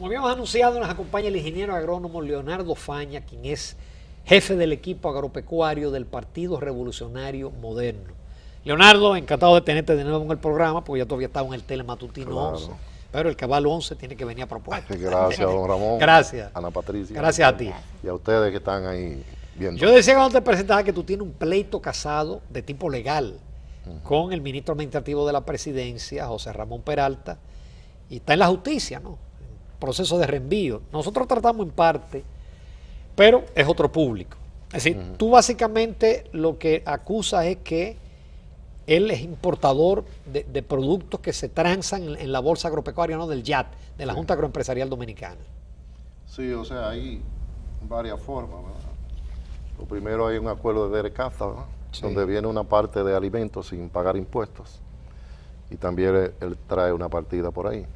Como habíamos anunciado, nos acompaña el ingeniero agrónomo Leonardo Faña, quien es jefe del equipo agropecuario del Partido Revolucionario Moderno. Leonardo, encantado de tenerte de nuevo en el programa, porque ya todavía estaba en el telematutino 11. Pero el Cabal 11 tiene que venir a propuesta. Gracias, don Ramón. Gracias. Ana Patricia. Gracias a ti. Y a ustedes que están ahí viendo. Yo decía cuando te presentaba que tú tienes un pleito casado de tipo legal con el ministro administrativo de la presidencia, José Ramón Peralta, y está en la justicia, ¿no? proceso de reenvío. Nosotros tratamos en parte, pero es otro público. Es decir, tú básicamente lo que acusas es que él es importador de, productos que se transan en, la bolsa agropecuaria, no del YAT, de la Junta Agroempresarial Dominicana. Sí, o sea, hay varias formas. Lo primero hay un acuerdo de derecaza donde viene una parte de alimentos sin pagar impuestos. Y también él trae una partida por ahí.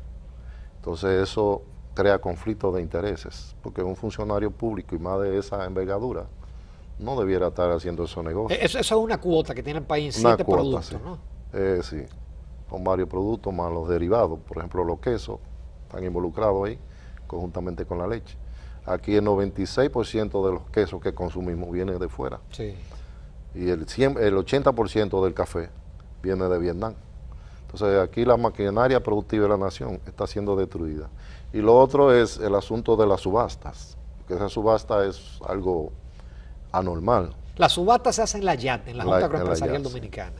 Entonces eso crea conflictos de intereses, porque un funcionario público y más de esa envergadura no debiera estar haciendo esos negocios. E, eso, es una cuota que tiene el país, siete productos, ¿no? Eh, sí, con varios productos más los derivados, por ejemplo los quesos están involucrados ahí, conjuntamente con la leche. Aquí el 96% de los quesos que consumimos viene de fuera. Sí. Y el, el 80% del café viene de Vietnam. Entonces aquí la maquinaria productiva de la nación está siendo destruida. Y lo otro es el asunto de las subastas, que esa subasta es algo anormal. Las subastas se hacen en la YAT, en la Junta Agroempresarial Dominicana.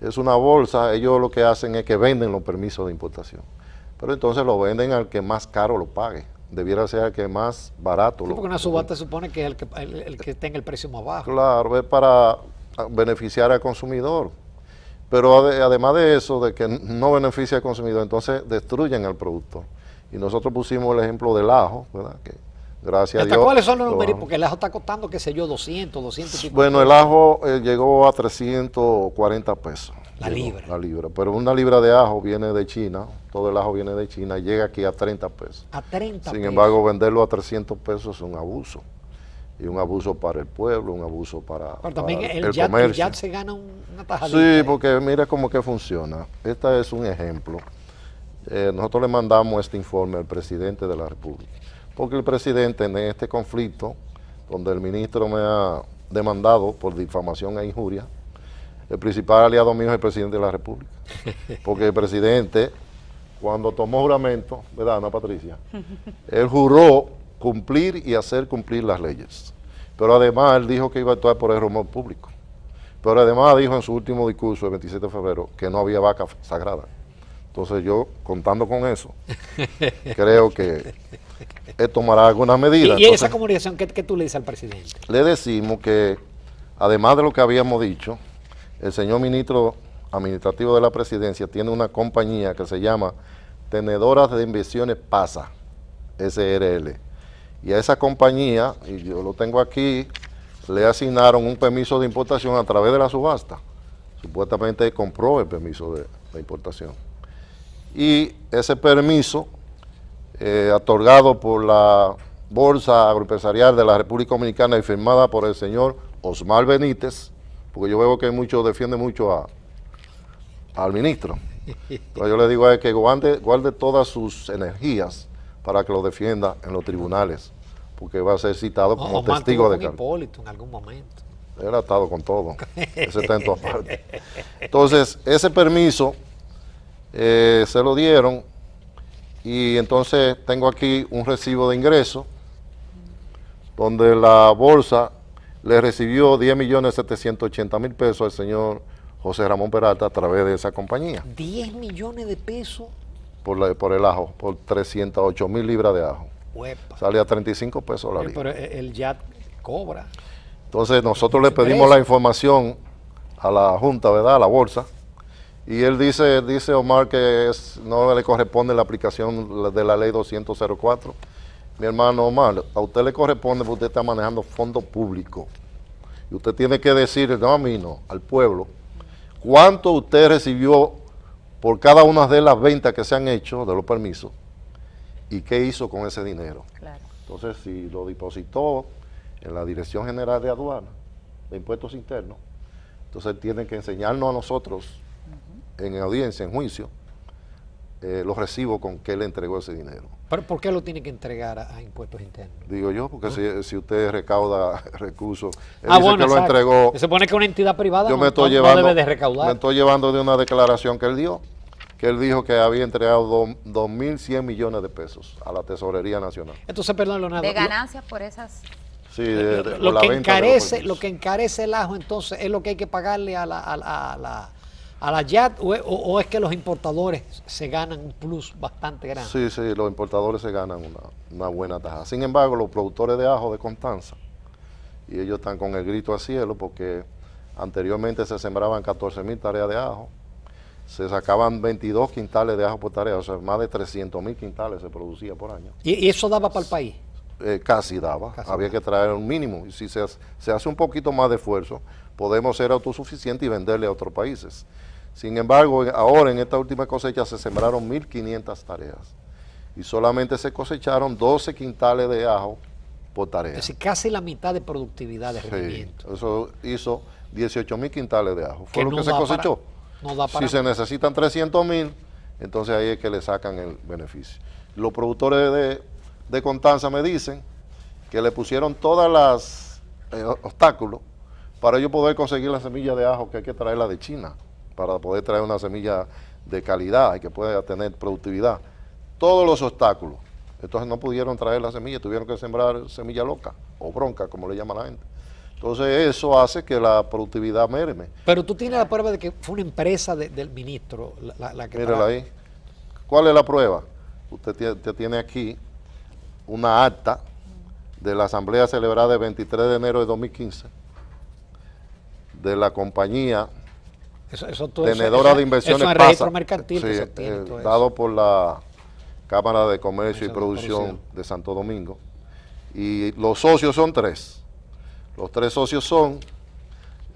Es una bolsa, ellos lo que hacen es que venden los permisos de importación. Pero entonces lo venden al que más caro lo pague. Debiera ser al que más barato lo pague. Porque una subasta supone que es el que, el, que tenga el precio más bajo. Claro, es para beneficiar al consumidor. Pero además de eso, de que no beneficia al consumidor, entonces destruyen al productor. Y nosotros pusimos el ejemplo del ajo, ¿verdad? Que, gracias a Dios. ¿Cuáles son los números? Porque el ajo está costando, qué sé yo, 200, 200 Bueno, el ajo eh, llegó a 340 pesos. La libra. La libra. Pero una libra de ajo viene de China, todo el ajo viene de China y llega aquí a 30 pesos. A 30 Sin embargo, venderlo a 300 pesos es un abuso. Y un abuso para el pueblo, un abuso para, también el, el yat, El se gana una tajadita. Sí, porque mira cómo que funciona. Este es un ejemplo. Eh, nosotros le mandamos este informe al presidente de la República, porque el presidente en este conflicto, donde el ministro me ha demandado por difamación e injuria, el principal aliado mío es el presidente de la República, porque el presidente, cuando tomó juramento, ¿verdad, Ana Patricia? Él juró cumplir y hacer cumplir las leyes, pero además él dijo que iba a actuar por el rumor público, pero además dijo en su último discurso el 27 de febrero que no había vaca sagrada. Entonces yo, contando con eso, creo que él tomará algunas medidas. ¿Y, esa comunicación ¿qué, tú le dices al presidente? Le decimos que, además de lo que habíamos dicho, el señor ministro administrativo de la presidencia tiene una compañía que se llama Tenedoras de Inversiones PASA, SRL. Y a esa compañía, y yo lo tengo aquí, le asignaron un permiso de importación a través de la subasta. Supuestamente compró el permiso de importación y ese permiso eh, otorgado por la Bolsa Agroempresarial de la República Dominicana y firmada por el señor Osmar Benítez, porque yo veo que mucho defiende mucho al ministro. Entonces yo le digo a él que guarde, todas sus energías para que lo defienda en los tribunales, porque va a ser citado como testigo de cargo. Hipólito en algún momento. Él ha estado con todo, ese tanto aparte. Entonces, ese permiso eh, se lo dieron y entonces tengo aquí un recibo de ingreso donde la bolsa le recibió 10 millones 780 mil pesos al señor José Ramón Peralta a través de esa compañía. 10 millones de pesos. Por, por el ajo, por 308 mil libras de ajo. Sale a 35 pesos la libra. Pero e, el ya cobra. Entonces nosotros le pedimos la información a la Junta, ¿verdad? A la bolsa. Y él dice, dice Omar que no le corresponde la aplicación de la ley 204. Mi hermano Omar, a usted le corresponde porque usted está manejando fondos públicos. Y usted tiene que decir, no a mí no, al pueblo, cuánto usted recibió por cada una de las ventas que se han hecho de los permisos y qué hizo con ese dinero. Entonces, si lo depositó en la Dirección General de Aduanas, de Impuestos Internos, entonces tiene que enseñarnos a nosotros en audiencia, en juicio, eh, los recibos con que él entregó ese dinero. ¿Pero por qué lo tiene que entregar a, impuestos internos? Digo yo, porque si, usted recauda recursos, él ah, que lo entregó. Se supone que una entidad privada yo me estoy llevando, debe de recaudar. Me estoy llevando de una declaración que él dio, que él dijo que había entregado 2.100 millones de pesos a la Tesorería Nacional. Entonces, perdón, Leonardo. De ganancias por esas... Sí, de, lo, que encarece, lo que encarece el ajo entonces es lo que hay que pagarle a la a la YAT o, es que los importadores se ganan un plus bastante grande? Sí, sí, los importadores se ganan una, buena taja. Sin embargo, los productores de ajo de Constanza, y ellos están con el grito a cielo porque anteriormente se sembraban 14 mil tareas de ajo, se sacaban 22 quintales de ajo por tarea, o sea, más de 300 mil quintales se producía por año. ¿Y, eso daba para el país? Eh, casi daba, había que traer un mínimo. Y si se, se hace un poquito más de esfuerzo, podemos ser autosuficientes y venderle a otros países. Sin embargo, ahora en esta última cosecha se sembraron 1.500 tareas y solamente se cosecharon 12 quintales de ajo por tarea. Es casi la mitad de productividad de rendimiento. Eso hizo 18 mil quintales de ajo. Fue lo que se cosechó. da para si se necesitan 300.000 mil, entonces ahí es que le sacan el beneficio. Los productores de, de Constanza me dicen que le pusieron todas las eh, obstáculos para ellos poder conseguir la semilla de ajo que hay que traerla de China para poder traer una semilla de calidad y que pueda tener productividad. Todos los obstáculos. Entonces no pudieron traer la semilla, tuvieron que sembrar semilla loca o bronca, como le llama la gente. Entonces eso hace que la productividad merme. Pero tú tienes la prueba de que fue una empresa del ministro la, que... Mírala ahí. ¿Cuál es la prueba? Usted, usted tiene aquí una acta de la asamblea celebrada el 23 de enero de 2015 de la compañía tenedora de inversiones mercantil eh, dado por la Cámara de Comercio y Producción de Santo Domingo. Y los socios son tres. Los tres socios son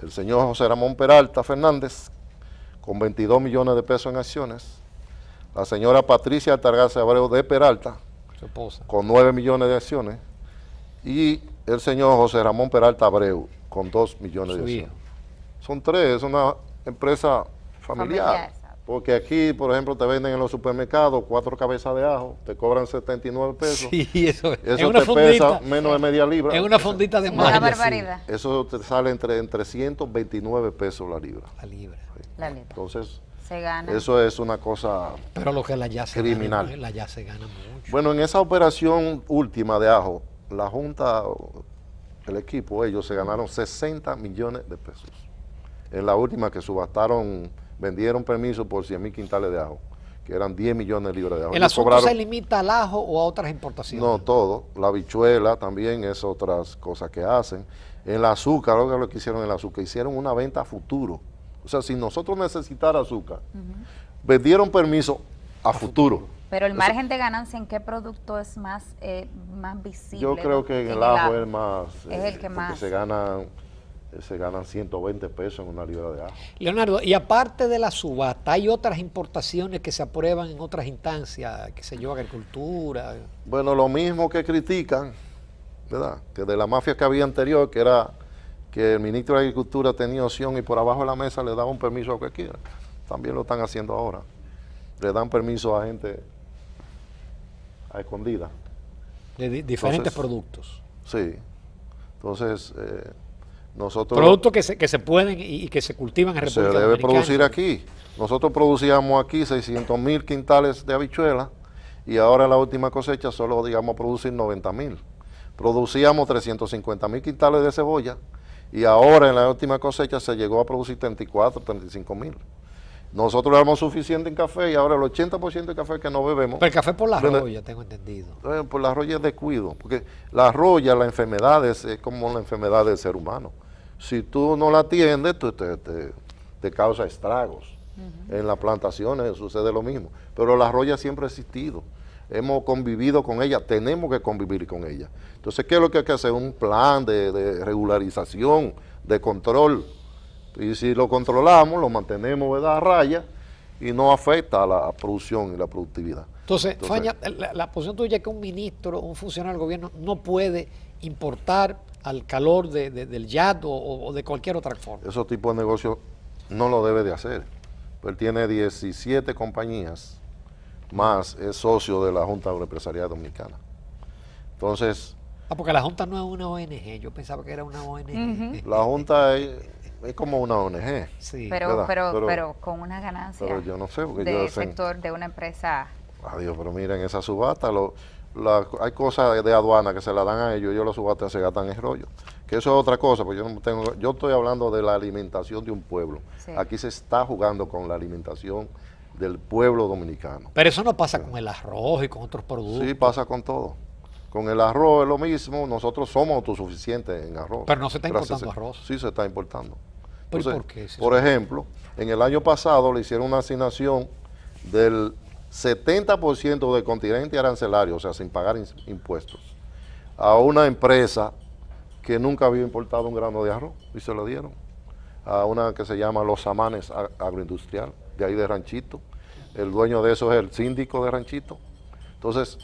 el señor José Ramón Peralta Fernández, con 22 millones de pesos en acciones. La señora Patricia Targase Abreu de Peralta, con 9 millones de acciones. Y el señor José Ramón Peralta Abreu, con 2 millones de acciones. Son tres, es una empresa familiar. porque aquí, por ejemplo, te venden en los supermercados cuatro cabezas de ajo, te cobran 79 pesos. Sí, eso es. Eso te pesa menos de media libra. Es una fondita de más Eso te sale entre, entre 129 pesos la libra. La libra. Entonces, eso es una cosa Pero lo que criminal. la ya se gana mucho. Bueno, en esa operación última de ajo, la Junta, el equipo, ellos se ganaron 60 millones de pesos en la última que subastaron, vendieron permiso por 100 mil quintales de ajo, que eran 10 millones de libras de ajo. ¿El azúcar se limita al ajo o a otras importaciones? No, todo. La bichuela también es otras cosas que hacen. El azúcar, lo que, que hicieron en el azúcar, hicieron una venta a futuro. O sea, si nosotros necesitar azúcar, vendieron permiso a, futuro. Pero el margen de ganancia en qué producto es más, eh, más visible. Yo creo que en el, ajo es más. Es el eh, que más. se gana eh, se ganan 120 pesos en una libra de ajo. Leonardo, y aparte de la subasta, ¿hay otras importaciones que se aprueban en otras instancias, que se yo, agricultura? Bueno, lo mismo que critican, ¿verdad? Que de la mafia que había anterior, que era que el ministro de Agricultura tenía opción y por abajo de la mesa le daba un permiso a quiera También lo están haciendo ahora. Le dan permiso a gente a escondida. De diferentes productos. Sí. Entonces... Eh, Productos que se, que se pueden y, que se cultivan en República Se debe producir aquí. Nosotros producíamos aquí 600 mil quintales de habichuela y ahora en la última cosecha solo digamos producir 90 mil. Producíamos 350 mil quintales de cebolla y ahora en la última cosecha se llegó a producir 34, 35 mil. Nosotros éramos suficiente en café y ahora el 80% de café que no bebemos. Pero el café por la roya, tengo entendido. Eh, por la roya es descuido, porque la roya, la enfermedad es, como la enfermedad del ser humano. Si tú no la atiendes, tú te, causa estragos. En las plantaciones sucede lo mismo. Pero la roya siempre ha existido. Hemos convivido con ella, tenemos que convivir con ella. Entonces, ¿qué es lo que hay que hacer? Un plan de regularización, de control y si lo controlamos, lo mantenemos a raya y no afecta a la producción y la productividad. Entonces, Faña, la, posición tuya es que un ministro, un funcionario del gobierno no puede importar al calor del yad o, de cualquier otra forma. Esos tipo de negocio no lo debe de hacer. Él tiene 17 compañías más es socio de la Junta de Agroempresarial Dominicana. Entonces... Ah, porque la Junta no es una ONG, yo pensaba que era una ONG. La Junta es es como una ONG. Pero, pero, pero, con una ganancia. Pero sector de una empresa. Adiós, pero miren, esa subasta, lo, hay cosas de aduana que se la dan a ellos, ellos la subastan, se gastan en rollo. Que eso es otra cosa, porque yo tengo, yo estoy hablando de la alimentación de un pueblo. Aquí se está jugando con la alimentación del pueblo dominicano. Pero eso no pasa con el arroz y con otros productos. Sí, pasa con todo. Con el arroz es lo mismo, nosotros somos autosuficientes en arroz. Pero no se está importando arroz. Sí, se está importando. ¿Por qué? por ejemplo, en el año pasado le hicieron una asignación del 70% del continente arancelario, o sea, sin pagar impuestos, a una empresa que nunca había importado un grano de arroz y se lo dieron a una que se llama Los Amanes Agroindustrial, de ahí de Ranchito. El dueño de eso es el síndico de Ranchito. Entonces,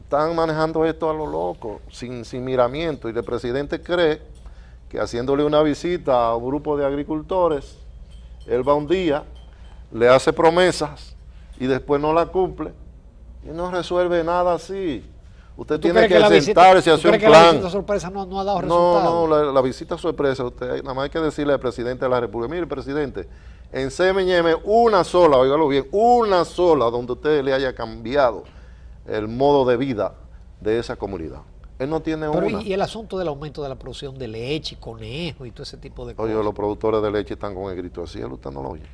están manejando esto a lo loco, sin, sin miramiento, y el presidente cree que haciéndole una visita a un grupo de agricultores, él va un día, le hace promesas y después no la cumple, y no resuelve nada así. Usted tiene que, sentarse y hacer un plan. la visita sorpresa no, no ha dado No, la, visita sorpresa, usted nada más hay que decirle al presidente de la República, mire presidente, en CMM una sola, oígalo bien, una sola donde usted le haya cambiado el modo de vida de esa comunidad. Él no tiene Pero una. Y, el asunto del aumento de la producción de leche, conejo y todo ese tipo de cosas. Oye, los productores de leche están con el grito así cielo, usted no lo oye.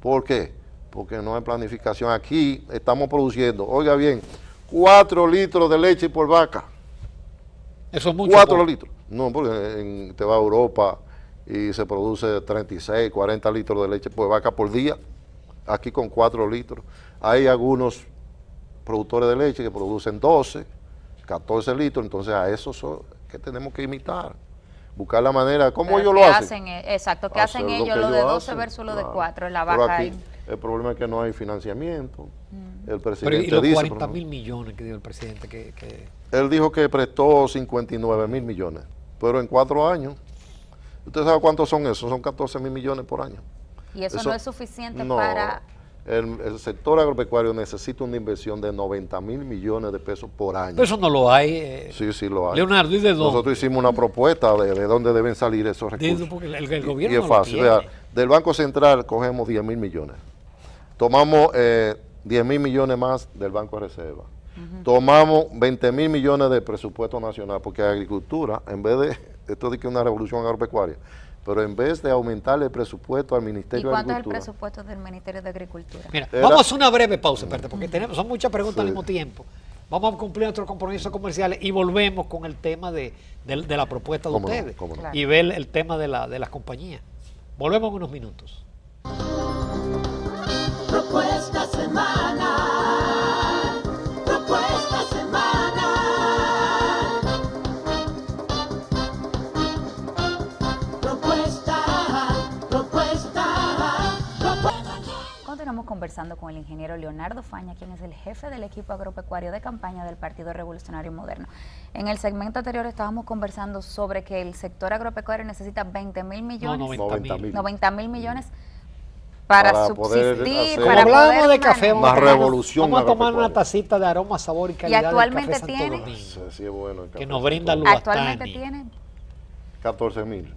¿Por qué? Porque no hay planificación. Aquí estamos produciendo, oiga bien, 4 litros de leche por vaca. Eso es mucho. 4 pues. litros. No, porque te va a Europa y se produce 36, 40 litros de leche por vaca por día. Aquí con 4 litros. Hay algunos productores de leche que producen 12, 14 litros, entonces a esos son que tenemos que imitar. Buscar la manera, como ellos lo hacen? Eh, exacto, ¿qué hacen ellos? Lo, de 12 versus lo de 4, la baja El problema es que no hay financiamiento. Mm. El presidente Pero, ¿y dice, 40 mil millones que dijo el presidente? Que, Él dijo que prestó 59 mil millones, pero en cuatro años. ¿Usted sabe cuántos son esos? Son 14 mil millones por año. ¿Y eso, no es suficiente para el, sector agropecuario necesita una inversión de 90 mil millones de pesos por año. Pero eso no lo hay. Eh. sí, sí lo hay. Leonardo, ¿y de dónde? Nosotros hicimos una propuesta de, dónde deben salir esos recursos. Porque el, gobierno y, fácil. del Banco Central cogemos 10 mil millones. Tomamos 10 eh, mil millones más del Banco de Reserva. Tomamos 20 mil millones del presupuesto nacional, porque agricultura, en vez de, esto de que una revolución agropecuaria, pero en vez de aumentar el presupuesto al Ministerio de Agricultura. ¿Y cuánto es el presupuesto del Ministerio de Agricultura? Mira, vamos a una breve pausa, espérate, porque tenemos, son muchas preguntas al mismo tiempo. Vamos a cumplir nuestros compromisos comerciales y volvemos con el tema de, la propuesta de ustedes y ver el tema de, de las compañías. Volvemos en unos minutos. conversando con el ingeniero Leonardo Faña, quien es el jefe del equipo agropecuario de campaña del Partido Revolucionario Moderno. En el segmento anterior estábamos conversando sobre que el sector agropecuario necesita 20 mil millones, 90 mil millones para, subsistir, para Hablamos de café, más la vamos a tomar una tacita de aroma, sabor y calidad. Y actualmente que nos brinda Actualmente tiene 14 mil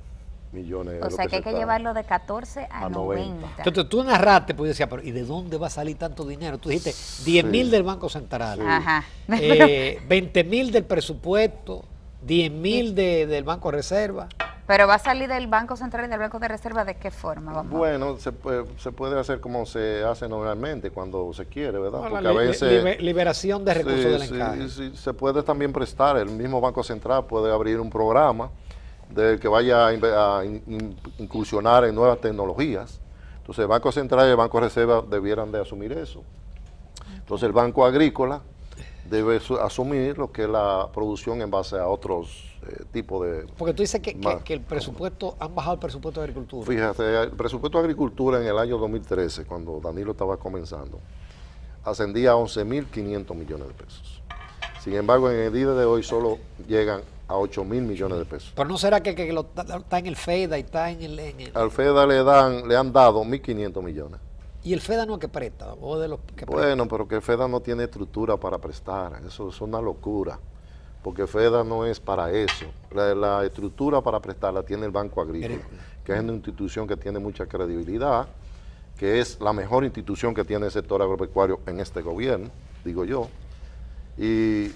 millones. O sea que, hay que llevarlo de 14 a, 90. Entonces tú narraste, pues decía, pero ¿y de dónde va a salir tanto dinero? Tú dijiste 10 mil del Banco Central, Ajá. 20 eh, mil del presupuesto, 10 mil del Banco Reserva. Pero va a salir del Banco Central y del Banco de Reserva, ¿de qué forma? Vamos? Bueno, se puede, se puede hacer como se hace normalmente cuando se quiere, ¿verdad? Porque liberación de recursos del encargo se puede también prestar, el mismo Banco Central puede abrir un programa del que vaya a, incursionar en nuevas tecnologías. Entonces el Banco Central y el Banco de Reserva debieran de asumir eso. Entonces el Banco Agrícola debe asumir lo que es la producción en base a otros eh, tipos de... Porque tú dices que, el presupuesto, han bajado el presupuesto de agricultura. Fíjate, el presupuesto de agricultura en el año 2013, cuando Danilo estaba comenzando, ascendía a 11.500 millones de pesos. Sin embargo, en el día de hoy solo llegan a 8 mil millones de pesos. Pero no será que, está en el FEDA y está en el, Al FEDA le, dan, le han dado 1.500 millones. ¿Y el FEDA no es que presta? O de los bueno, pero que el FEDA no tiene estructura para prestar. Eso es una locura. Porque FEDA no es para eso. La, estructura para prestar la tiene el Banco Agrícola, que es una institución que tiene mucha credibilidad, que es la mejor institución que tiene el sector agropecuario en este gobierno, digo yo. Y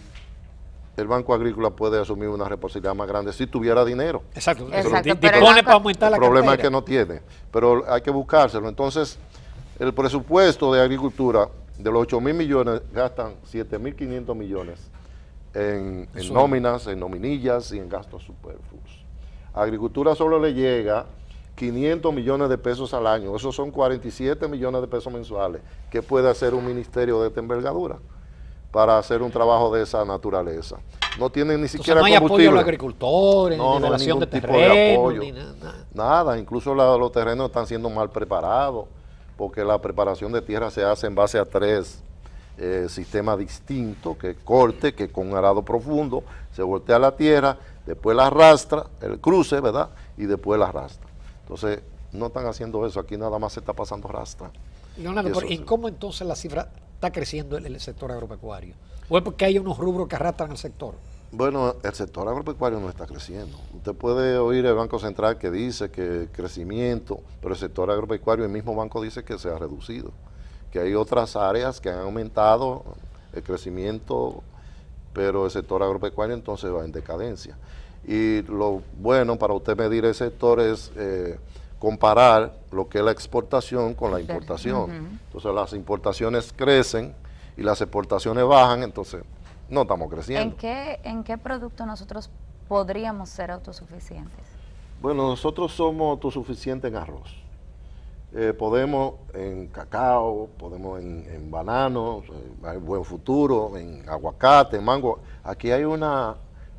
el Banco Agrícola puede asumir una responsabilidad más grande si tuviera dinero. Exacto, pero, El problema es que no tiene, pero hay que buscárselo. Entonces, el presupuesto de agricultura, de los 8 mil millones, gastan 7 mil 500 millones en, nóminas, en nominillas y en gastos superfluos. A agricultura solo le llega 500 millones de pesos al año, esos son 47 millones de pesos mensuales. ¿Qué puede hacer un ministerio de esta envergadura? para hacer un trabajo de esa naturaleza. No tienen ni siquiera no hay apoyo a los agricultores, ni no de terreno, Ni nada. nada. incluso los terrenos están siendo mal preparados, porque la preparación de tierra se hace en base a tres eh, sistemas distintos, que corte, que con arado profundo, se voltea la tierra, después la arrastra, el cruce, ¿verdad? Y después la arrastra. Entonces, no están haciendo eso, aquí nada más se está pasando rastra. ¿y cómo entonces la cifra está creciendo el, sector agropecuario? ¿O es porque hay unos rubros que arrastran al sector? Bueno, el sector agropecuario no está creciendo. Usted puede oír el Banco Central que dice que crecimiento, pero el sector agropecuario, el mismo banco dice que se ha reducido, que hay otras áreas que han aumentado el crecimiento, pero el sector agropecuario entonces va en decadencia. Y lo bueno para usted medir el sector es eh, comparar lo que es la exportación con la importación. Entonces las importaciones crecen y las exportaciones bajan, entonces no estamos creciendo. ¿En qué, en qué producto nosotros podríamos ser autosuficientes? Bueno, nosotros somos autosuficientes en arroz. Eh, podemos en cacao, podemos en, en banano, hay buen futuro, en aguacate, en mango. Aquí hay una,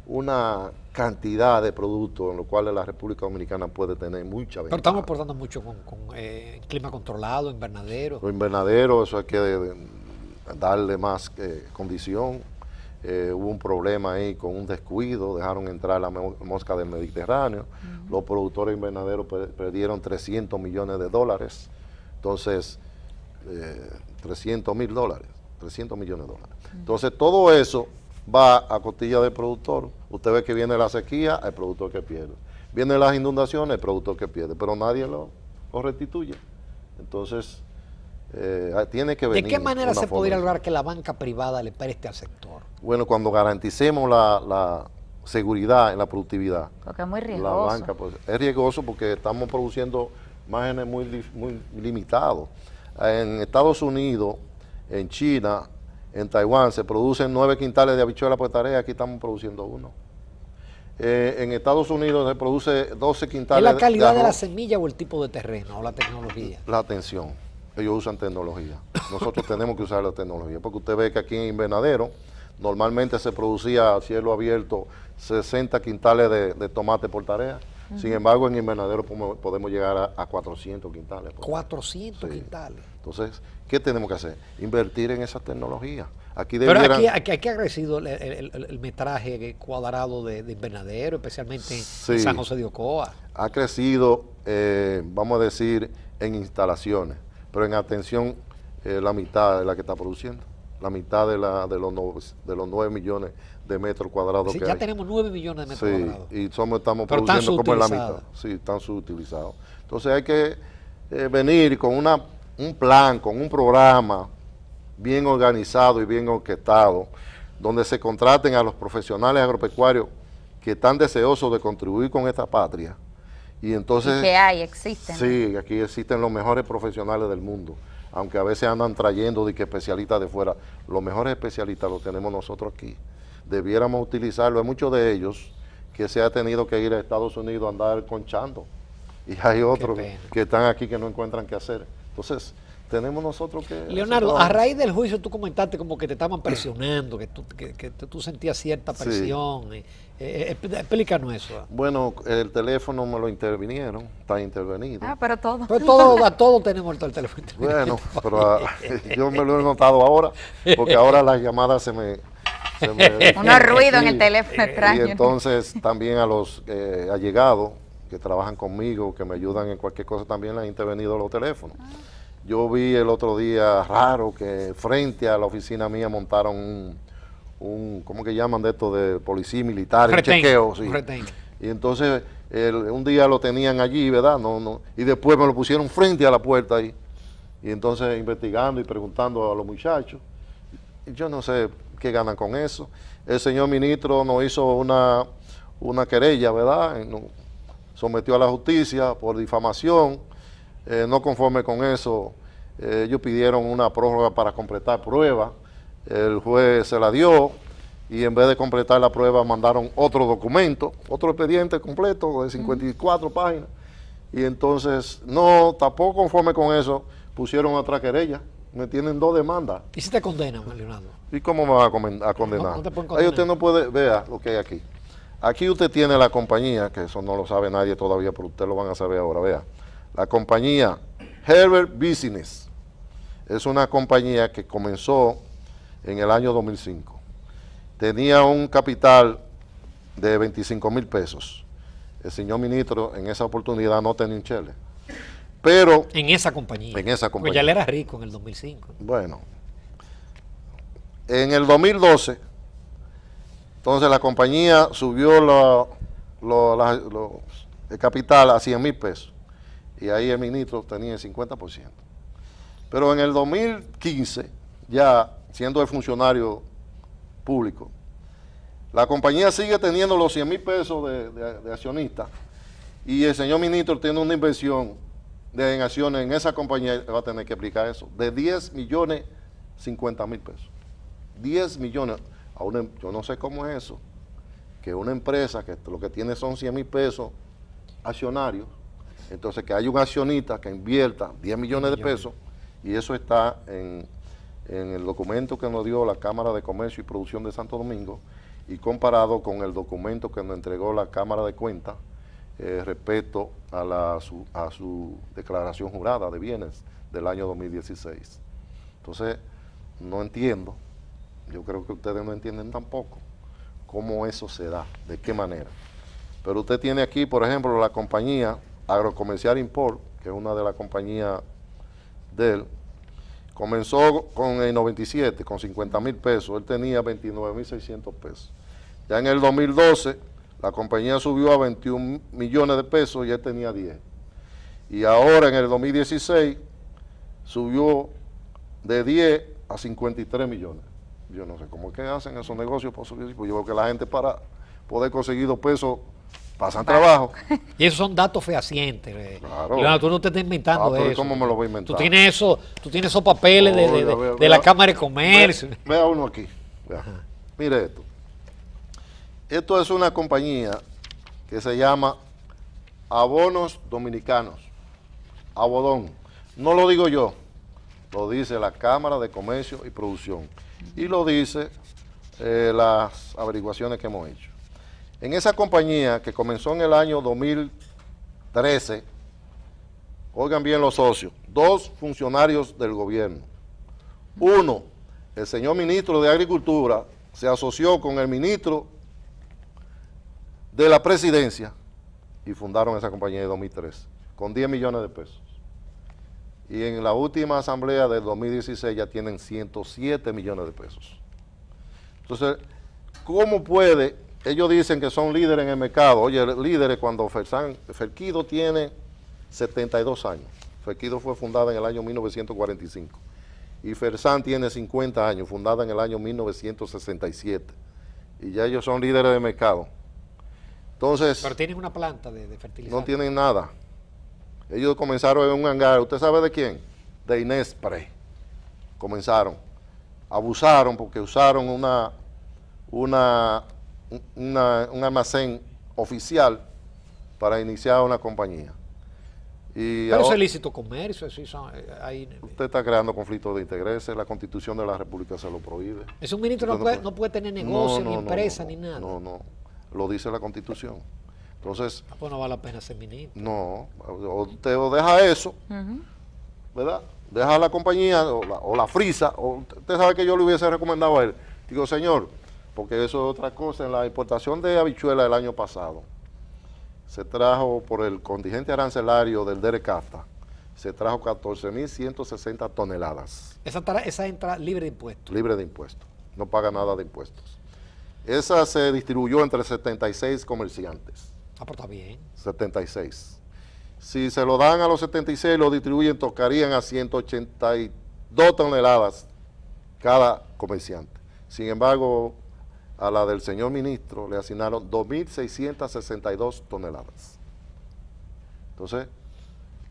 una cantidad de productos en los cuales la República Dominicana puede tener mucha ventaja. Pero estamos aportando mucho con, eh, clima controlado, invernadero. Los invernaderos, eso hay que darle más eh, condición. Eh, hubo un problema ahí con un descuido, dejaron entrar la mosca del Mediterráneo. Los productores invernaderos perdieron 300 millones de dólares. Entonces, 300 mil dólares, 300 millones de dólares. Entonces, todo eso va a costilla del productor. Usted ve que viene la sequía, el productor que pierde. Vienen las inundaciones, el productor que pierde, pero nadie lo, restituye. Entonces, eh, ah, tiene que venir. ¿De qué manera se podría lograr que la banca privada le preste al sector? Bueno, cuando garanticemos la, la seguridad en la productividad. Porque es muy riesgoso. La banca, pues, es riesgoso porque estamos produciendo márgenes muy, muy limitados. En Estados Unidos, en China, en Taiwán se producen nueve quintales de habichuela por tarea, aquí estamos produciendo uno. Eh, en Estados Unidos se produce 12 quintales. ¿Y la calidad de, la semilla o el tipo de terreno o la tecnología? La atención. Ellos usan tecnología. Nosotros tenemos que usar la tecnología, porque usted ve que aquí en Invernadero normalmente se producía a cielo abierto 60 quintales de tomate por tarea. Sin embargo, en invernadero podemos llegar a, 400 quintales. 400 quintales. Entonces, ¿qué tenemos que hacer? Invertir en esa tecnología. Aquí Pero aquí, ha crecido el, metraje cuadrado de, invernadero, especialmente en San José de Ocoa. Ha crecido, eh, vamos a decir, en instalaciones, pero en atención eh, la mitad de la que está produciendo, la mitad de, la, de, los, de los 9 millones de metro cuadrado sí, ya tenemos 9 millones de metros sí, cuadrados. y somos, estamos Pero produciendo como la mitad. Sí, están subutilizados. Entonces hay que eh, venir con una, un plan, con un programa bien organizado y bien orquestado, donde se contraten a los profesionales agropecuarios que están deseosos de contribuir con esta patria. Y entonces... que hay, existen. Sí, aquí existen los mejores profesionales del mundo aunque a veces andan trayendo de que especialistas de fuera, los mejores especialistas los tenemos nosotros aquí debiéramos utilizarlo. Hay muchos de ellos que se ha tenido que ir a Estados Unidos a andar conchando y hay otros que están aquí que no encuentran qué hacer. Entonces, tenemos nosotros que... Leonardo, a raíz del juicio tú comentaste como que te estaban presionando, que tú, que, tú sentías cierta presión. Eh, eh, eh, explícanos eso. Bueno, el teléfono me lo intervinieron, está intervenido. Ah, pero todo. todo, a todos tenemos el teléfono Bueno, pero ah, yo me lo he notado ahora, porque ahora las llamadas se me, unos ruido en el teléfono eh, Y entonces también a los eh, allegados que trabajan conmigo, que me ayudan en cualquier cosa, también les han intervenido los teléfonos. Ah. Yo vi el otro día raro que frente a la oficina mía montaron un, ¿cómo que llaman de esto? De policía militar, chequeo. Y entonces un día lo tenían allí, ¿verdad? No, no, y después me lo pusieron frente a la puerta ahí. Y entonces investigando y preguntando a los muchachos, yo no sé qué ganan con eso. El señor ministro nos hizo una, una querella, ¿verdad? sometió a la justicia por difamación. Eh, no conforme con eso, eh, ellos pidieron una prórroga para completar pruebas. El juez se la dio y en vez de completar la prueba mandaron otro documento, otro expediente completo de 54 páginas. Y entonces, no, tampoco conforme con eso, pusieron otra querella. Me tienen dos demandas. ¿Y si te condenan, Leonardo? ¿Y cómo me va a, condenar? Ahí usted no puede, vea lo que hay aquí. Aquí usted tiene la compañía, que eso no lo sabe nadie todavía, pero usted lo van a saber ahora, vea. La compañía Herbert Business es una compañía que comenzó en el año 2005. Tenía un capital de 25 mil pesos. El señor ministro en esa oportunidad no tenía un chele. Pero... En esa compañía. En esa compañía. Pues ya le era rico en el 2005. Bueno, en el 2012, entonces la compañía subió la, el capital a 100 mil pesos y ahí el ministro tenía el 50%. Pero en el 2015, ya siendo el funcionario público, la compañía sigue teniendo los 100 mil pesos de, accionistas y el señor ministro tiene una inversión de en acciones en esa compañía, va a tener que aplicar eso, de 10 millones 50 mil pesos. 10 millones. A em-, yo no sé cómo es eso, que una empresa que lo que tiene son 100 mil pesos accionarios, entonces que hay un accionista que invierta 10 millones de pesos y eso está en, el documento que nos dio la Cámara de Comercio y Producción de Santo Domingo y comparado con el documento que nos entregó la Cámara de Cuentas eh, respecto a, la, a su declaración jurada de bienes del año 2016. Entonces, no entiendo yo creo que ustedes no entienden tampoco cómo eso se da, de qué manera. Pero usted tiene aquí, por ejemplo, la compañía Agrocomercial Import, que es una de las compañías de él, comenzó con el 97, con 50 mil pesos, él tenía 29 mil 600 pesos. Ya en el 2012, la compañía subió a 21 millones de pesos y él tenía 10. Y ahora en el 2016, subió de 10 a 53 millones. Yo no sé cómo es que hacen esos negocios, pues, yo veo que la gente para poder conseguir dos pesos pasan trabajo. Y esos son datos fehacientes. Eh. Claro. tú no te estás inventando ah, eso. ¿Cómo me lo voy a inventar? Tú tienes, esos papeles de, la Cámara de Comercio. vea uno aquí. Mire esto. Esto es una compañía que se llama Abonos Dominicanos. Abodón. No lo digo yo, lo dice la Cámara de Comercio y Producción y lo dice eh, las averiguaciones que hemos hecho. En esa compañía que comenzó en el año 2013, oigan bien los socios, dos funcionarios del gobierno. Uno, el señor ministro de Agricultura se asoció con el ministro de la presidencia y fundaron esa compañía en 2013 con 10 millones de pesos y en la última asamblea del 2016 ya tienen 107 millones de pesos. Entonces, ¿cómo puede? Ellos dicen que son líderes en el mercado. Oye, líderes cuando Fersan, Ferquido tiene 72 años. Ferquido fue fundada en el año 1945. Y Fersan tiene 50 años, fundada en el año 1967. Y ya ellos son líderes de mercado. Entonces... Pero tienen una planta de, de No tienen nada. Ellos comenzaron en un hangar, ¿usted sabe de quién? De Inespre. Comenzaron. Abusaron porque usaron una, una, un almacén oficial para iniciar una compañía. Y Pero ahora, es lícito comercio, eh, Usted está creando conflictos de intereses, la constitución de la república se lo prohíbe. Es un ministro no puede, no puede, tener negocio, ni empresa, ni nada. No, no, lo dice la constitución. Entonces... Ah, pues no vale la pena ser ministro. No, o te deja eso, ¿verdad? Deja la compañía o la, frisa, o usted sabe que yo le hubiese recomendado a él. Digo, señor, porque eso es otra cosa, en la importación de habichuela el año pasado, se trajo por el contingente arancelario del DERECAFTA, se trajo 14.160 toneladas. Esa, esa entra libre de impuestos. Libre de impuestos, no paga nada de impuestos. Esa se distribuyó entre 76 comerciantes. Ah, pero está bien. 76. Si se lo dan a los 76 lo distribuyen, tocarían a 182 toneladas cada comerciante. Sin embargo, a la del señor ministro le asignaron 2.662 toneladas. Entonces,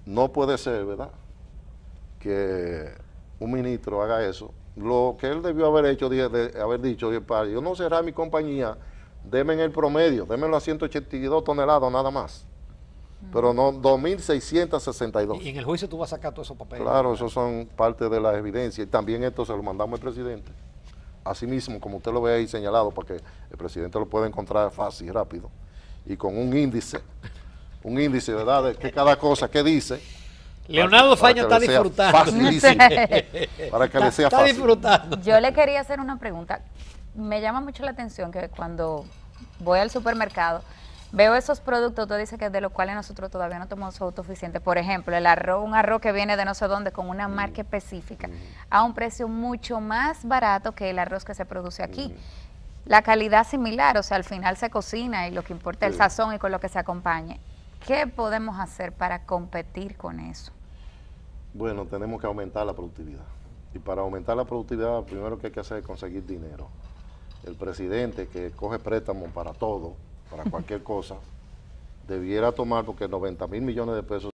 no puede ser, ¿verdad? Que un ministro haga eso. Lo que él debió haber hecho, de, de haber dicho, yo no cerrar mi compañía Deme el promedio, deme a 182 toneladas nada más. Mm. Pero no 2.662. Y en el juicio tú vas a sacar todos esos papeles. Claro, esos son parte de la evidencia. Y también esto se lo mandamos al presidente. Así mismo, como usted lo ve ahí señalado, para que el presidente lo pueda encontrar fácil, y rápido. Y con un índice, un índice, ¿verdad? De que cada cosa que dice. Leonardo Faño está disfrutando. para para que le sea fácil. Está disfrutando. Yo le quería hacer una pregunta me llama mucho la atención que cuando voy al supermercado, veo esos productos, tú dices que de los cuales nosotros todavía no tomamos autosuficiente. Por ejemplo, el arroz, un arroz que viene de no sé dónde con una marca mm. específica, a un precio mucho más barato que el arroz que se produce aquí. Mm. La calidad similar, o sea, al final se cocina y lo que importa es el mm. sazón y con lo que se acompañe. ¿Qué podemos hacer para competir con eso? Bueno, tenemos que aumentar la productividad. Y para aumentar la productividad, primero que hay que hacer es conseguir dinero el presidente que coge préstamo para todo, para cualquier cosa, debiera tomar, porque 90 mil millones de pesos